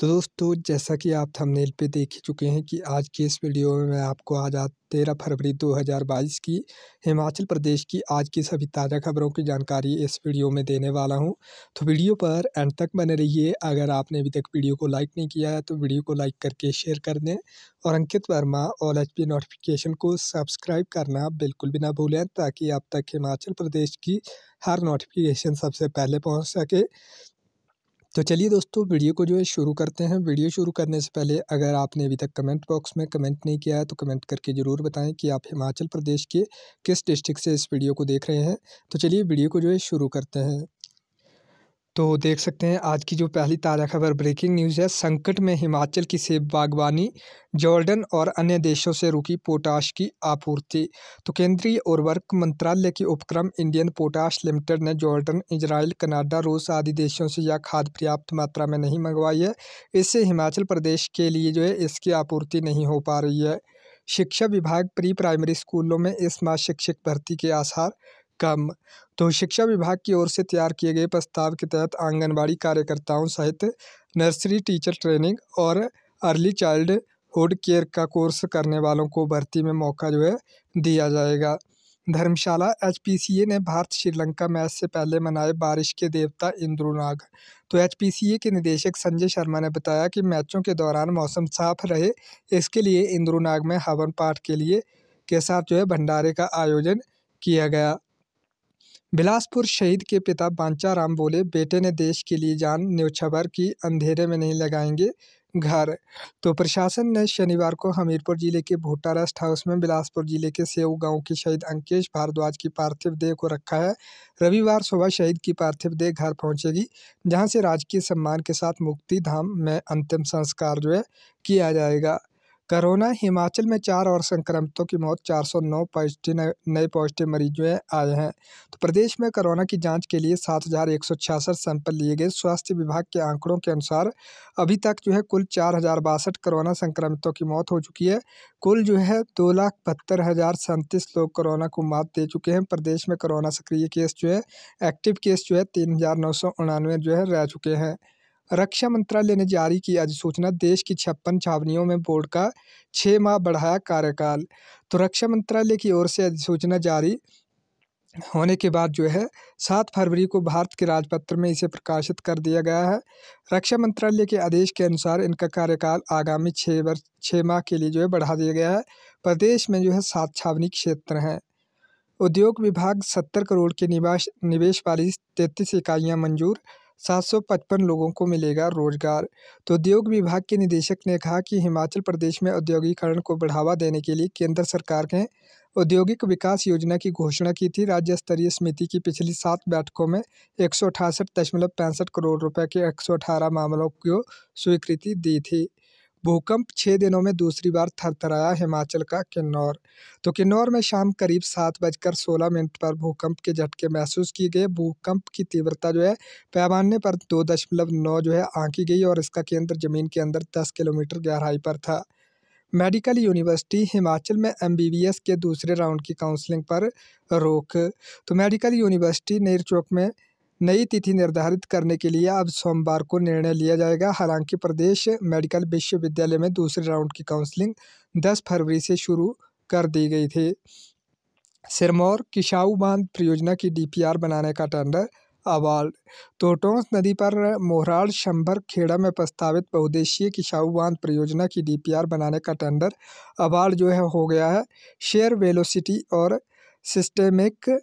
तो दोस्तों जैसा कि आप थंबनेल पे देख ही चुके हैं कि आज की इस वीडियो में मैं आपको आज आज तेरह फरवरी 2022 की हिमाचल प्रदेश की आज की सभी ताज़ा खबरों की जानकारी इस वीडियो में देने वाला हूं तो वीडियो पर एंड तक बने रहिए अगर आपने अभी तक वीडियो को लाइक नहीं किया है तो वीडियो को लाइक करके शेयर कर दें और Ankit Verma all H notification को सब्सक्राइब करना बिल्कुल भी ना भूलें ताकि आप तक हिमाचल प्रदेश की हर नोटिफिकेशन सबसे पहले पहुँच सके तो चलिए दोस्तों वीडियो को जो है शुरू करते हैं वीडियो शुरू करने से पहले अगर आपने अभी तक कमेंट बॉक्स में कमेंट नहीं किया है तो कमेंट करके ज़रूर बताएं कि आप हिमाचल प्रदेश के किस डिस्ट्रिक्ट से इस वीडियो को देख रहे हैं तो चलिए वीडियो को जो है शुरू करते हैं तो देख सकते हैं आज की जो पहली ताज़ा खबर ब्रेकिंग न्यूज़ है संकट में हिमाचल की सेब बागवानी जॉर्डन और अन्य देशों से रुकी पोटाश की आपूर्ति तो केंद्रीय उर्वरक मंत्रालय के उपक्रम इंडियन पोटाश लिमिटेड ने जॉर्डन इजराइल कनाडा रूस आदि देशों से यह खाद पर्याप्त मात्रा में नहीं मंगवाई है इससे हिमाचल प्रदेश के लिए जो है इसकी आपूर्ति नहीं हो पा रही है शिक्षा विभाग प्री प्राइमरी स्कूलों में इस माह शिक्षक भर्ती के आसार कम तो शिक्षा विभाग की ओर से तैयार किए गए प्रस्ताव के तहत आंगनबाड़ी कार्यकर्ताओं सहित नर्सरी टीचर ट्रेनिंग और अर्ली चाइल्ड हुड केयर का कोर्स करने वालों को भर्ती में मौका जो है दिया जाएगा धर्मशाला एचपीसीए ने भारत श्रीलंका मैच से पहले मनाए बारिश के देवता इंद्रुनाग तो एचपीसीए के निदेशक संजय शर्मा ने बताया कि मैचों के दौरान मौसम साफ रहे इसके लिए इंद्रुनाग में हवन पाठ के लिए के साथ जो है भंडारे का आयोजन किया गया बिलासपुर शहीद के पिता बांचाराम बोले बेटे ने देश के लिए जान न्यूछबर की अंधेरे में नहीं लगाएंगे घर तो प्रशासन ने शनिवार को हमीरपुर जिले के भोटा रेस्ट हाउस में बिलासपुर जिले के सेऊ गांव के शहीद अंकेश भारद्वाज की पार्थिव देह को रखा है रविवार सुबह शहीद की पार्थिव देह घर पहुंचेगी जहां से राजकीय सम्मान के साथ मुक्ति धाम में अंतिम संस्कार जो है किया जाएगा कोरोना हिमाचल में चार और संक्रमितों की मौत 409 पॉजिटिव नए पॉजिटिव मरीजों आए हैं तो प्रदेश में कोरोना की जांच के लिए सात हज़ार एक सौ छियासठ सैंपल लिए गए स्वास्थ्य विभाग के आंकड़ों के अनुसार अभी तक जो है कुल चार हज़ार बासठ कोरोना संक्रमितों की मौत हो चुकी है कुल जो है दो लाख बहत्तर हज़ार सैंतीस लोग कोरोना को मात दे चुके हैं प्रदेश में कोरोना सक्रिय केस जो है एक्टिव केस जो है तीन हज़ार नौ सौ उनानवे जो है रह चुके हैं रक्षा मंत्रालय ने जारी की अधिसूचना देश की छप्पन छावनियों में बोर्ड का छः माह बढ़ाया कार्यकाल तो रक्षा मंत्रालय की ओर से अधिसूचना जारी होने के बाद जो है सात फरवरी को भारत के राजपत्र में इसे प्रकाशित कर दिया गया है रक्षा मंत्रालय के आदेश के अनुसार इनका कार्यकाल आगामी छः वर्ष छः माह के लिए जो है बढ़ा दिया गया है प्रदेश में जो है सात छावनी क्षेत्र हैं उद्योग विभाग सत्तर करोड़ के निवास निवेश वाली तैंतीस इकाइयाँ मंजूर 755 लोगों को मिलेगा रोजगार तो उद्योग विभाग के निदेशक ने कहा कि हिमाचल प्रदेश में औद्योगिकरण को बढ़ावा देने के लिए केंद्र सरकार ने औद्योगिक विकास योजना की घोषणा की थी राज्य स्तरीय समिति की पिछली सात बैठकों में एक करोड़ रुपए के एक मामलों को स्वीकृति दी थी भूकंप छः दिनों में दूसरी बार थरथराया हिमाचल का किन्नौर तो किन्नौर में शाम करीब सात बजकर सोलह मिनट पर भूकंप के झटके महसूस किए गए भूकंप की तीव्रता जो है पैमाने पर दो दशमलव नौ जो है आंकी गई और इसका केंद्र जमीन के अंदर दस किलोमीटर गहराई पर था मेडिकल यूनिवर्सिटी हिमाचल में एम के दूसरे राउंड की काउंसलिंग पर रोक तो मेडिकल यूनिवर्सिटी नेरचौक में नई तिथि निर्धारित करने के लिए अब सोमवार को निर्णय लिया जाएगा हालांकि प्रदेश मेडिकल विश्वविद्यालय में दूसरे राउंड की काउंसलिंग 10 फरवरी से शुरू कर दी गई थी सिरमौर किशाऊ बांध परियोजना की डीपीआर बनाने का टेंडर अवार्ड तोटोंस नदी पर मोहराल शंभर खेड़ा में प्रस्तावित बहुद्देशीय किशाऊ बांध परियोजना की डीपीआर बनाने का टेंडर अवार्ड जो है हो गया है शेयर वेलोसिटी और सिस्टेमिक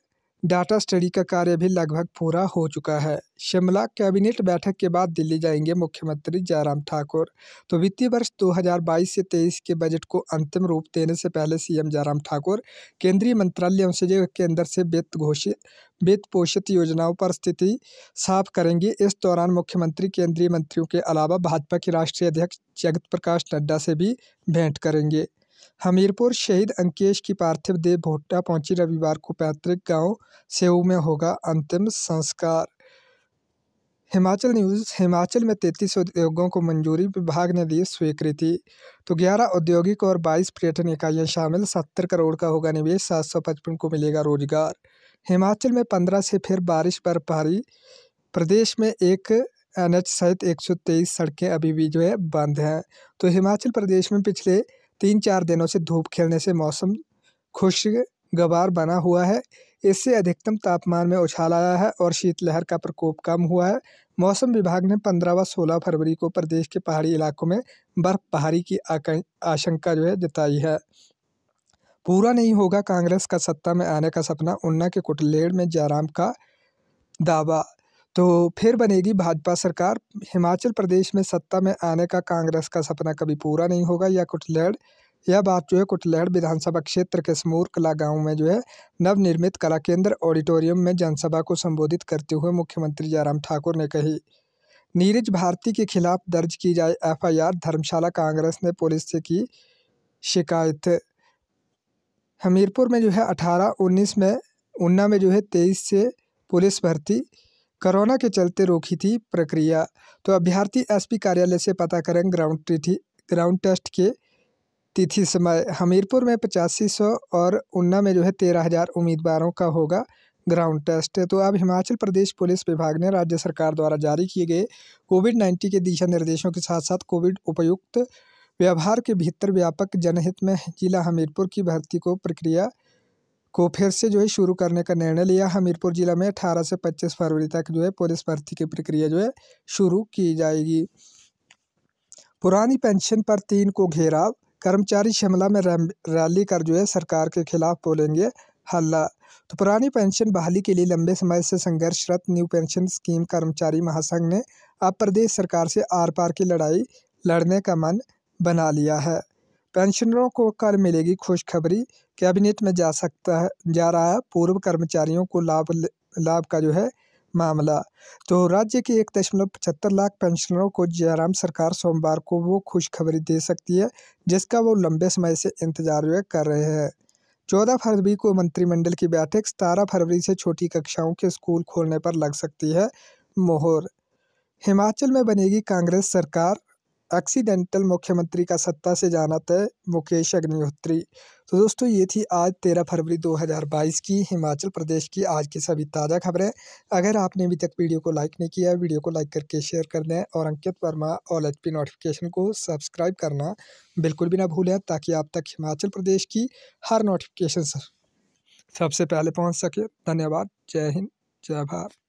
डाटा स्टडी का कार्य भी लगभग पूरा हो चुका है शिमला कैबिनेट बैठक के बाद दिल्ली जाएंगे मुख्यमंत्री जयराम ठाकुर तो वित्तीय वर्ष 2022 से 23 के बजट को अंतिम रूप देने से पहले सीएम जयराम ठाकुर केंद्रीय मंत्रालयों से केंद्र से वित्त घोषित वित्त पोषित योजनाओं पर स्थिति साफ करेंगे इस दौरान मुख्यमंत्री केंद्रीय मंत्रियों के अलावा भाजपा के राष्ट्रीय अध्यक्ष जगत प्रकाश नड्डा से भी भेंट करेंगे हमीरपुर शहीद अंकेश की पार्थिव देह भोटा पहुंची रविवार को पैतृक गांव सेऊ में होगा अंतिम संस्कार हिमाचल न्यूज़ हिमाचल में तैतीस उद्योगों को मंजूरी विभाग ने दी स्वीकृति तो ग्यारह औद्योगिक और बाईस पर्यटन इकाइयाँ शामिल सत्तर करोड़ का होगा निवेश सात सौ पचपन को मिलेगा रोजगार हिमाचल में पंद्रह से फिर बारिश पर भारी प्रदेश में एक एन सहित एक सौ तेईस सड़कें अभी भी जो है बंद हैं तो हिमाचल प्रदेश में पिछले तीन चार दिनों से धूप खिलने से मौसम खुशगवार बना हुआ है इससे अधिकतम तापमान में उछाल आया है और शीतलहर का प्रकोप कम हुआ है मौसम विभाग ने पंद्रह व सोलह फरवरी को प्रदेश के पहाड़ी इलाकों में बर्फबारी की आशंका जो है जताई है पूरा नहीं होगा कांग्रेस का सत्ता में आने का सपना उन्ना के कुटलेड़ में जयराम का दावा तो फिर बनेगी भाजपा सरकार हिमाचल प्रदेश में सत्ता में आने का कांग्रेस का सपना कभी पूरा नहीं होगा या कुटलैड़ यह बात जो है कुटलैड़ विधानसभा क्षेत्र के समूर कला गांव में जो है नवनिर्मित कला केंद्र ऑडिटोरियम में जनसभा को संबोधित करते हुए मुख्यमंत्री जयराम ठाकुर ने कही नीरज भारती के खिलाफ दर्ज की जाए एफआईआर धर्मशाला कांग्रेस ने पुलिस से की शिकायत हमीरपुर में जो है अठारह उन्नीस में ऊना में जो है तेईस से पुलिस भर्ती कोरोना के चलते रोकी थी प्रक्रिया तो अभ्यर्थी एसपी कार्यालय से पता करें ग्राउंड तिथि ग्राउंड टेस्ट के तिथि समय हमीरपुर में पचासी सौ और उन्ना में जो है तेरह हज़ार उम्मीदवारों का होगा ग्राउंड टेस्ट तो अब हिमाचल प्रदेश पुलिस विभाग ने राज्य सरकार द्वारा जारी किए गए कोविड नाइन्टीन के दिशा निर्देशों के साथ साथ कोविड उपयुक्त व्यवहार के भीतर व्यापक जनहित में जिला हमीरपुर की भर्ती को प्रक्रिया को फिर से जो है शुरू करने का निर्णय लिया हमीरपुर ज़िला में अठारह से पच्चीस फरवरी तक जो है पुलिस भर्ती की प्रक्रिया जो है शुरू की जाएगी पुरानी पेंशन पर तीन को घेराव कर्मचारी शिमला में रैली कर जो है सरकार के खिलाफ बोलेंगे हल्ला तो पुरानी पेंशन बहाली के लिए लंबे समय से संघर्षरत न्यू पेंशन स्कीम कर्मचारी महासंघ ने अब प्रदेश सरकार से आर पार की लड़ाई लड़ने का मन बना लिया है पेंशनरों को कल मिलेगी खुशखबरी कैबिनेट में जा सकता है जा रहा है पूर्व कर्मचारियों को लाभ लाभ का जो है मामला तो राज्य के एक दशमलव पचहत्तर लाख पेंशनरों को जयराम सरकार सोमवार को वो खुशखबरी दे सकती है जिसका वो लंबे समय से इंतजार कर रहे हैं चौदह फरवरी को मंत्रिमंडल की बैठक सतारह फरवरी से छोटी कक्षाओं के स्कूल खोलने पर लग सकती है मोहर हिमाचल में बनेगी कांग्रेस सरकार एक्सीडेंटल मुख्यमंत्री का सत्ता से जाना तय मुकेश अग्निहोत्री तो दोस्तों ये थी आज तेरह फरवरी 2022 की हिमाचल प्रदेश की आज की सभी ताज़ा खबरें अगर आपने अभी तक वीडियो को लाइक नहीं किया वीडियो को लाइक करके शेयर कर दें और Ankit Verma all H P notification को सब्सक्राइब करना बिल्कुल भी ना भूलें ताकि आप तक हिमाचल प्रदेश की हर नोटिफिकेशन सबसे पहले पहुँच सके धन्यवाद जय हिंद जय भारत